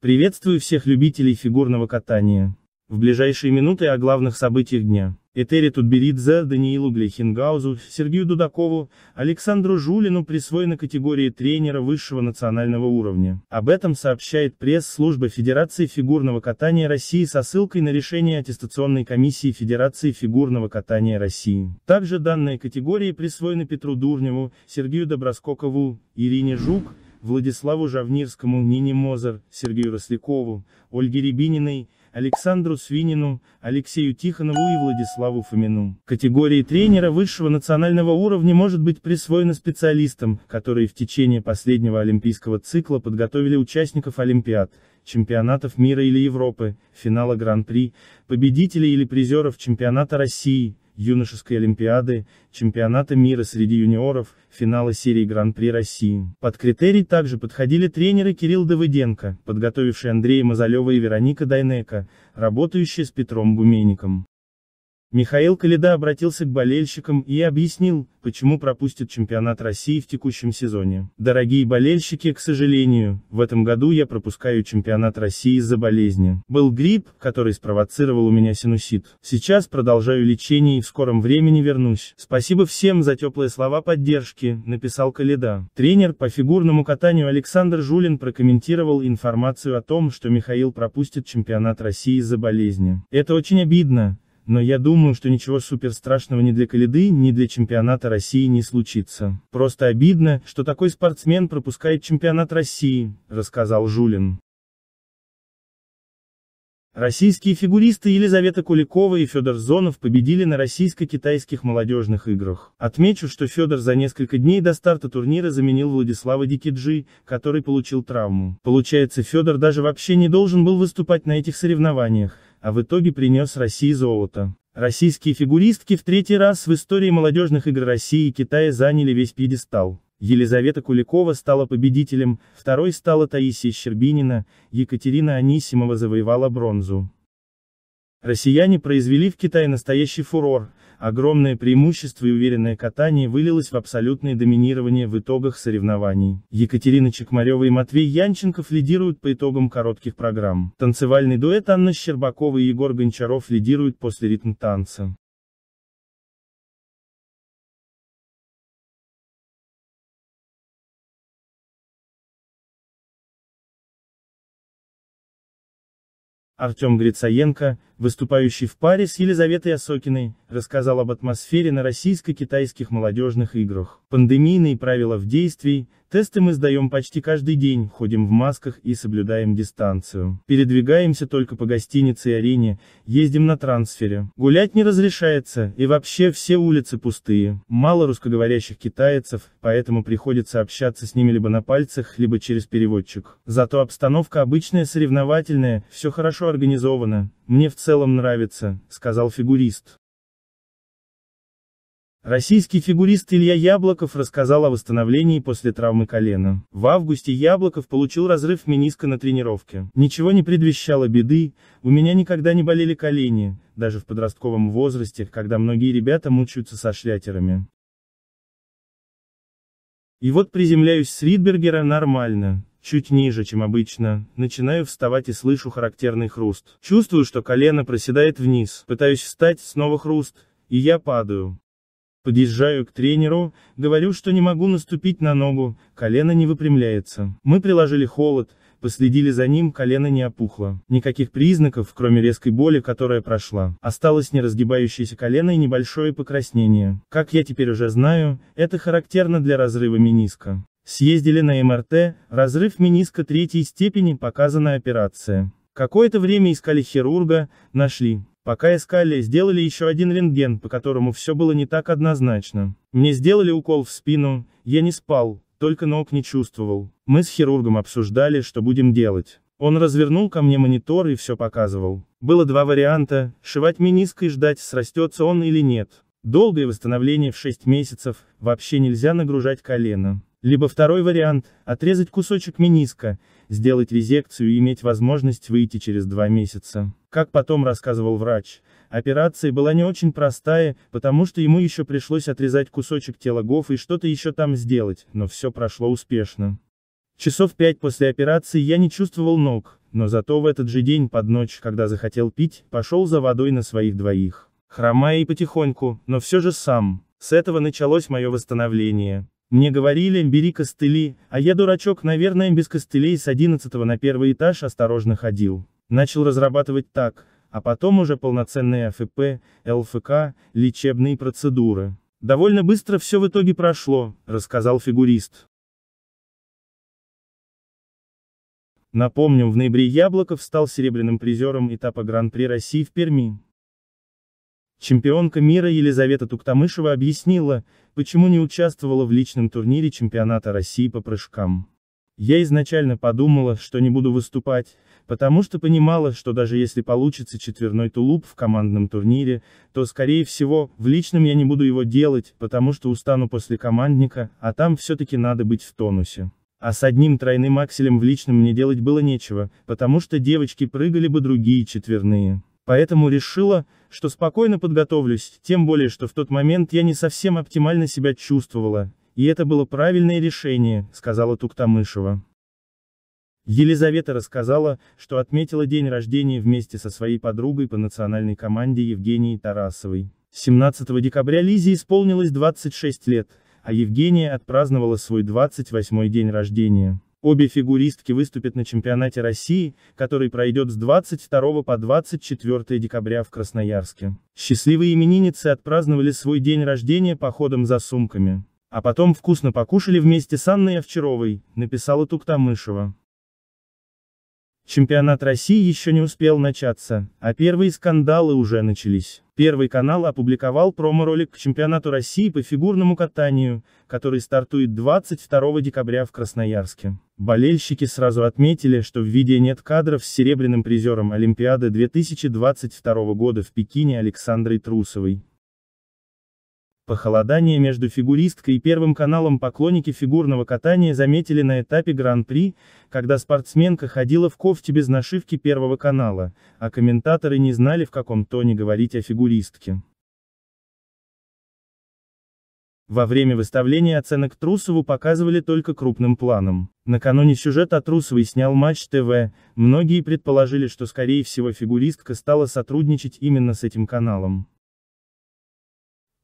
Приветствую всех любителей фигурного катания. В ближайшие минуты о главных событиях дня. Этери Тутберидзе, Даниилу Глейхенгаузу, Сергею Дудакову, Александру Жулину присвоены категории тренера высшего национального уровня. Об этом сообщает пресс-служба Федерации фигурного катания России со ссылкой на решение аттестационной комиссии Федерации фигурного катания России. Также данные категории присвоены Петру Дурневу, Сергею Доброскокову, Ирине Жук, Владиславу Жавнирскому, Нине Мозер, Сергею Рослякову, Ольге Рябининой, Александру Свинину, Алексею Тихонову и Владиславу Фомину. Категории тренера высшего национального уровня может быть присвоена специалистам, которые в течение последнего олимпийского цикла подготовили участников Олимпиад, чемпионатов мира или Европы, финала Гран-при, победителей или призеров чемпионата России, юношеской олимпиады, чемпионата мира среди юниоров, финала серии Гран-при России. Под критерий также подходили тренеры Кирилл Давыденко, подготовивший Андрея Мазалева и Вероника Дайнека, работающие с Петром Буменником. Михаил Калида обратился к болельщикам и объяснил, почему пропустит чемпионат России в текущем сезоне. Дорогие болельщики, к сожалению, в этом году я пропускаю чемпионат России из-за болезни. Был грипп, который спровоцировал у меня синусит. Сейчас продолжаю лечение и в скором времени вернусь. Спасибо всем за теплые слова поддержки, написал Калида. Тренер по фигурному катанию Александр Жулин прокомментировал информацию о том, что Михаил пропустит чемпионат России из-за болезни. Это очень обидно, но я думаю, что ничего супер страшного ни для Калиды, ни для чемпионата России не случится. Просто обидно, что такой спортсмен пропускает чемпионат России, рассказал Жулин. Российские фигуристы Елизавета Куликова и Федор Зонов победили на российско-китайских молодежных играх. Отмечу, что Федор за несколько дней до старта турнира заменил Владислава Дикиджи, который получил травму. Получается, Федор даже вообще не должен был выступать на этих соревнованиях, а в итоге принес России золото. Российские фигуристки в третий раз в истории молодежных игр России и Китая заняли весь пьедестал. Елизавета Куликова стала победителем, второй стала Таисия Щербинина, Екатерина Анисимова завоевала бронзу. Россияне произвели в Китае настоящий фурор, Огромное преимущество и уверенное катание вылилось в абсолютное доминирование в итогах соревнований. Екатерина Чекмарева и Матвей Янченков лидируют по итогам коротких программ. Танцевальный дуэт Анна Щербакова и Егор Гончаров лидируют после ритм танца. Артем Грицаенко, выступающий в паре с Елизаветой Осокиной, рассказал об атмосфере на российско-китайских молодежных играх. Пандемийные правила в действии, тесты мы сдаем почти каждый день, ходим в масках и соблюдаем дистанцию. Передвигаемся только по гостинице и арене, ездим на трансфере. Гулять не разрешается, и вообще все улицы пустые. Мало русскоговорящих китайцев, поэтому приходится общаться с ними либо на пальцах, либо через переводчик. Зато обстановка обычная соревновательная, все хорошо организовано. Мне в целом целом нравится», — сказал фигурист. Российский фигурист Илья Яблоков рассказал о восстановлении после травмы колена. В августе Яблоков получил разрыв мениска на тренировке. Ничего не предвещало беды, у меня никогда не болели колени, даже в подростковом возрасте, когда многие ребята мучаются со шлятерами. И вот приземляюсь с Ридбергера нормально, Чуть ниже, чем обычно, начинаю вставать и слышу характерный хруст. Чувствую, что колено проседает вниз, пытаюсь встать, снова хруст, и я падаю. Подъезжаю к тренеру, говорю, что не могу наступить на ногу, колено не выпрямляется. Мы приложили холод, последили за ним, колено не опухло. Никаких признаков, кроме резкой боли, которая прошла. Осталось неразгибающееся колено и небольшое покраснение. Как я теперь уже знаю, это характерно для разрыва миниска. Съездили на МРТ, разрыв мениска третьей степени, показана операция. Какое-то время искали хирурга, нашли. Пока искали, сделали еще один рентген, по которому все было не так однозначно. Мне сделали укол в спину, я не спал, только ног не чувствовал. Мы с хирургом обсуждали, что будем делать. Он развернул ко мне монитор и все показывал. Было два варианта, шивать мениск и ждать, срастется он или нет. Долгое восстановление в 6 месяцев, вообще нельзя нагружать колено. Либо второй вариант – отрезать кусочек миниска, сделать резекцию и иметь возможность выйти через два месяца. Как потом рассказывал врач, операция была не очень простая, потому что ему еще пришлось отрезать кусочек тела Гофа и что-то еще там сделать, но все прошло успешно. Часов пять после операции я не чувствовал ног, но зато в этот же день под ночь, когда захотел пить, пошел за водой на своих двоих. Хромая и потихоньку, но все же сам. С этого началось мое восстановление. Мне говорили, бери костыли, а я дурачок, наверное, без костылей с 11 на первый этаж осторожно ходил. Начал разрабатывать так, а потом уже полноценные АФП, ЛФК, лечебные процедуры. Довольно быстро все в итоге прошло, рассказал фигурист. Напомним, в ноябре Яблоков стал серебряным призером этапа Гран-при России в Перми. Чемпионка мира Елизавета Туктамышева объяснила, почему не участвовала в личном турнире чемпионата России по прыжкам. Я изначально подумала, что не буду выступать, потому что понимала, что даже если получится четверной тулуп в командном турнире, то скорее всего, в личном я не буду его делать, потому что устану после командника, а там все-таки надо быть в тонусе. А с одним тройным акселем в личном мне делать было нечего, потому что девочки прыгали бы другие четверные. Поэтому решила, что спокойно подготовлюсь, тем более, что в тот момент я не совсем оптимально себя чувствовала, и это было правильное решение, сказала Туктамышева. Елизавета рассказала, что отметила день рождения вместе со своей подругой по национальной команде Евгенией Тарасовой. 17 декабря Лизе исполнилось 26 лет, а Евгения отпраздновала свой 28-й день рождения. Обе фигуристки выступят на чемпионате России, который пройдет с 22 по 24 декабря в Красноярске. Счастливые именинницы отпраздновали свой день рождения походом за сумками. А потом вкусно покушали вместе с Анной Овчаровой, написала Туктамышева. Чемпионат России еще не успел начаться, а первые скандалы уже начались. Первый канал опубликовал промо-ролик к чемпионату России по фигурному катанию, который стартует 22 декабря в Красноярске. Болельщики сразу отметили, что в видео нет кадров с серебряным призером Олимпиады 2022 года в Пекине Александрой Трусовой. Похолодание между фигуристкой и Первым каналом поклонники фигурного катания заметили на этапе Гран-при, когда спортсменка ходила в кофте без нашивки Первого канала, а комментаторы не знали в каком тоне говорить о фигуристке. Во время выставления оценок Трусову показывали только крупным планом. Накануне сюжет о Трусовой снял Матч ТВ, многие предположили, что скорее всего фигуристка стала сотрудничать именно с этим каналом.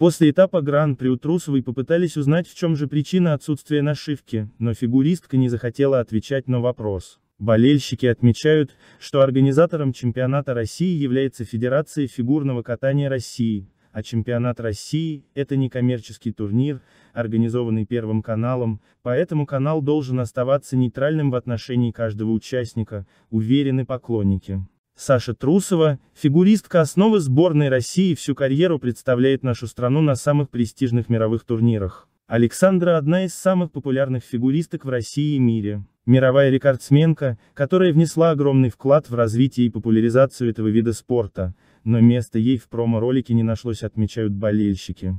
После этапа Гран-при у Трусовой попытались узнать в чем же причина отсутствия нашивки, но фигуристка не захотела отвечать на вопрос. Болельщики отмечают, что организатором чемпионата России является Федерация фигурного катания России, а чемпионат России – это некоммерческий турнир, организованный Первым каналом, поэтому канал должен оставаться нейтральным в отношении каждого участника, уверены поклонники. Саша Трусова, фигуристка основы сборной России всю карьеру представляет нашу страну на самых престижных мировых турнирах. Александра – одна из самых популярных фигуристок в России и мире. Мировая рекордсменка, которая внесла огромный вклад в развитие и популяризацию этого вида спорта, но места ей в промо-ролике не нашлось отмечают болельщики.